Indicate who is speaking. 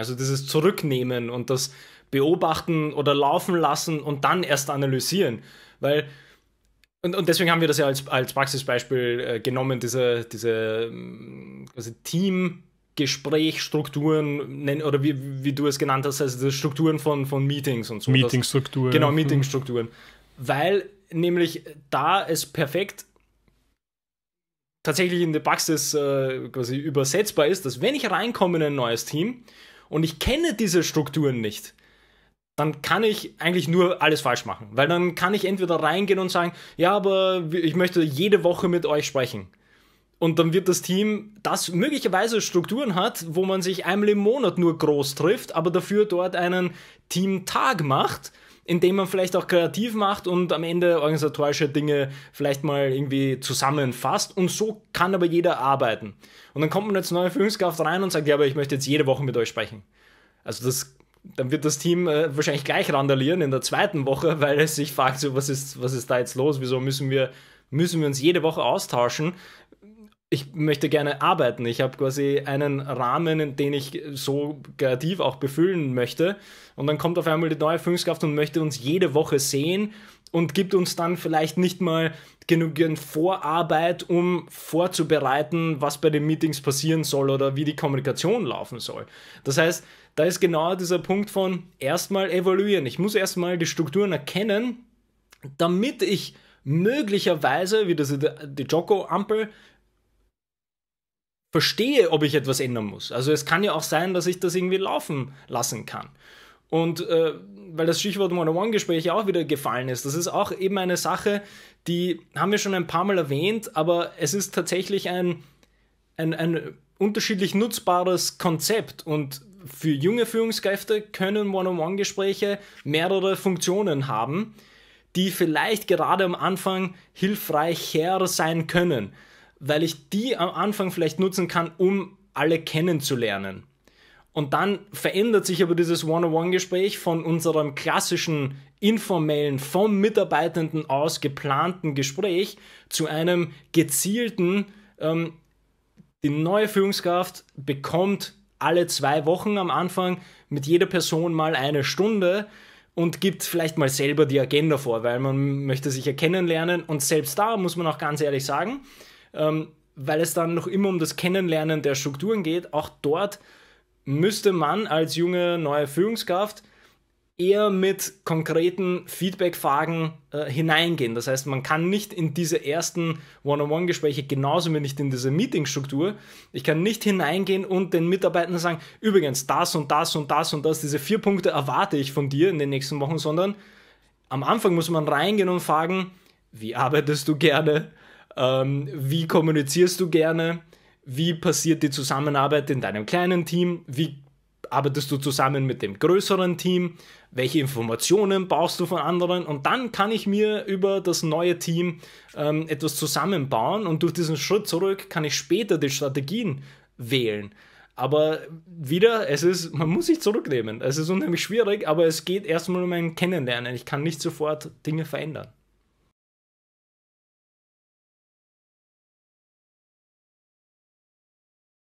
Speaker 1: Also dieses Zurücknehmen und das Beobachten oder laufen lassen und dann erst analysieren. Weil, und, und deswegen haben wir das ja als, als Praxisbeispiel äh, genommen, diese, diese mm, also Team- Gesprächsstrukturen Strukturen, oder wie, wie du es genannt hast, also Strukturen von, von Meetings und so. Meetingstrukturen. Genau, mhm. Meetingstrukturen. Weil nämlich da es perfekt tatsächlich in der Praxis äh, quasi übersetzbar ist, dass wenn ich reinkomme in ein neues Team, und ich kenne diese Strukturen nicht, dann kann ich eigentlich nur alles falsch machen. Weil dann kann ich entweder reingehen und sagen, ja, aber ich möchte jede Woche mit euch sprechen. Und dann wird das Team, das möglicherweise Strukturen hat, wo man sich einmal im Monat nur groß trifft, aber dafür dort einen Teamtag macht, indem man vielleicht auch kreativ macht und am Ende organisatorische Dinge vielleicht mal irgendwie zusammenfasst. Und so kann aber jeder arbeiten. Und dann kommt man als neue Führungskraft rein und sagt, ja, aber ich möchte jetzt jede Woche mit euch sprechen. Also das dann wird das Team äh, wahrscheinlich gleich randalieren in der zweiten Woche, weil es sich fragt, so, was, ist, was ist da jetzt los, wieso müssen wir, müssen wir uns jede Woche austauschen, ich möchte gerne arbeiten. Ich habe quasi einen Rahmen, den ich so kreativ auch befüllen möchte. Und dann kommt auf einmal die neue Führungskraft und möchte uns jede Woche sehen und gibt uns dann vielleicht nicht mal genügend Vorarbeit, um vorzubereiten, was bei den Meetings passieren soll oder wie die Kommunikation laufen soll. Das heißt, da ist genau dieser Punkt von erstmal evaluieren. Ich muss erstmal die Strukturen erkennen, damit ich möglicherweise, wie das die Joko-Ampel, verstehe, ob ich etwas ändern muss. Also es kann ja auch sein, dass ich das irgendwie laufen lassen kann. Und äh, weil das Stichwort one on one gespräche auch wieder gefallen ist, das ist auch eben eine Sache, die haben wir schon ein paar Mal erwähnt, aber es ist tatsächlich ein, ein, ein unterschiedlich nutzbares Konzept und für junge Führungskräfte können One-on-One-Gespräche mehrere Funktionen haben, die vielleicht gerade am Anfang hilfreicher sein können weil ich die am Anfang vielleicht nutzen kann, um alle kennenzulernen. Und dann verändert sich aber dieses One-on-One-Gespräch von unserem klassischen, informellen, vom Mitarbeitenden aus geplanten Gespräch zu einem gezielten, ähm, die neue Führungskraft bekommt alle zwei Wochen am Anfang mit jeder Person mal eine Stunde und gibt vielleicht mal selber die Agenda vor, weil man möchte sich ja kennenlernen. Und selbst da muss man auch ganz ehrlich sagen, ähm, weil es dann noch immer um das Kennenlernen der Strukturen geht. Auch dort müsste man als junge neue Führungskraft eher mit konkreten Feedback-Fragen äh, hineingehen. Das heißt, man kann nicht in diese ersten One-on-One-Gespräche, genauso wie nicht in diese Meeting-Struktur, ich kann nicht hineingehen und den Mitarbeitern sagen, übrigens, das und das und das und das, diese vier Punkte erwarte ich von dir in den nächsten Wochen, sondern am Anfang muss man reingehen und fragen, wie arbeitest du gerne? Ähm, wie kommunizierst du gerne? Wie passiert die Zusammenarbeit in deinem kleinen Team? Wie arbeitest du zusammen mit dem größeren Team? Welche Informationen brauchst du von anderen? Und dann kann ich mir über das neue Team ähm, etwas zusammenbauen und durch diesen Schritt zurück kann ich später die Strategien wählen. Aber wieder, es ist, man muss sich zurücknehmen. Es ist unheimlich schwierig, aber es geht erstmal um ein Kennenlernen. Ich kann nicht sofort Dinge verändern.